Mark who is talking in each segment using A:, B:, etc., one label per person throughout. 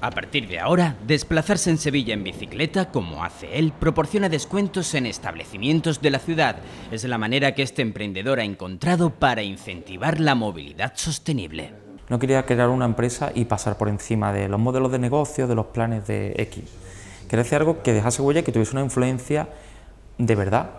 A: A partir de ahora, desplazarse en Sevilla en bicicleta, como hace él, proporciona descuentos en establecimientos de la ciudad. Es la manera que este emprendedor ha encontrado para incentivar la movilidad sostenible.
B: No quería crear una empresa y pasar por encima de los modelos de negocio, de los planes de X. Quería hacer algo que dejase huella que tuviese una influencia de verdad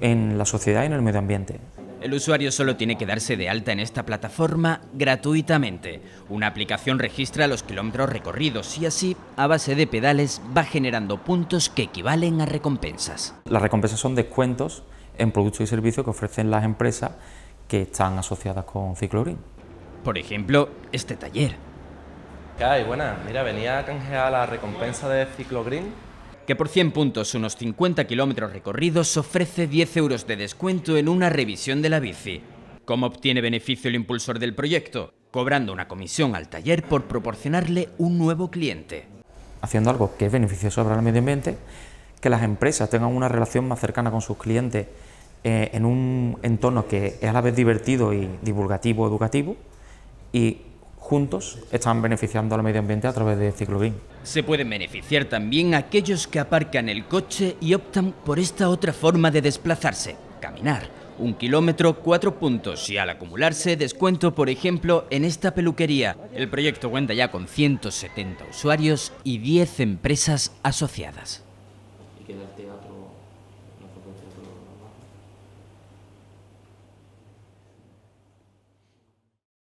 B: en la sociedad y en el medio ambiente.
A: El usuario solo tiene que darse de alta en esta plataforma gratuitamente. Una aplicación registra los kilómetros recorridos y así, a base de pedales, va generando puntos que equivalen a recompensas.
B: Las recompensas son descuentos en productos y servicios que ofrecen las empresas que están asociadas con Ciclogreen.
A: Por ejemplo, este taller. ¿Qué hay? Mira, venía a canjear la recompensa de Ciclo que por 100 puntos, unos 50 kilómetros recorridos, ofrece 10 euros de descuento en una revisión de la bici. ¿Cómo obtiene beneficio el impulsor del proyecto? Cobrando una comisión al taller por proporcionarle un nuevo cliente.
B: Haciendo algo que es beneficioso para el medio ambiente, que las empresas tengan una relación más cercana con sus clientes eh, en un entorno que es a la vez divertido y divulgativo, educativo, y juntos están beneficiando al medio ambiente a través de Ciclo
A: Se pueden beneficiar también aquellos que aparcan el coche y optan por esta otra forma de desplazarse, caminar.
B: Un kilómetro,
A: cuatro puntos y al acumularse descuento, por ejemplo, en esta peluquería. El proyecto cuenta ya con 170 usuarios y 10 empresas asociadas.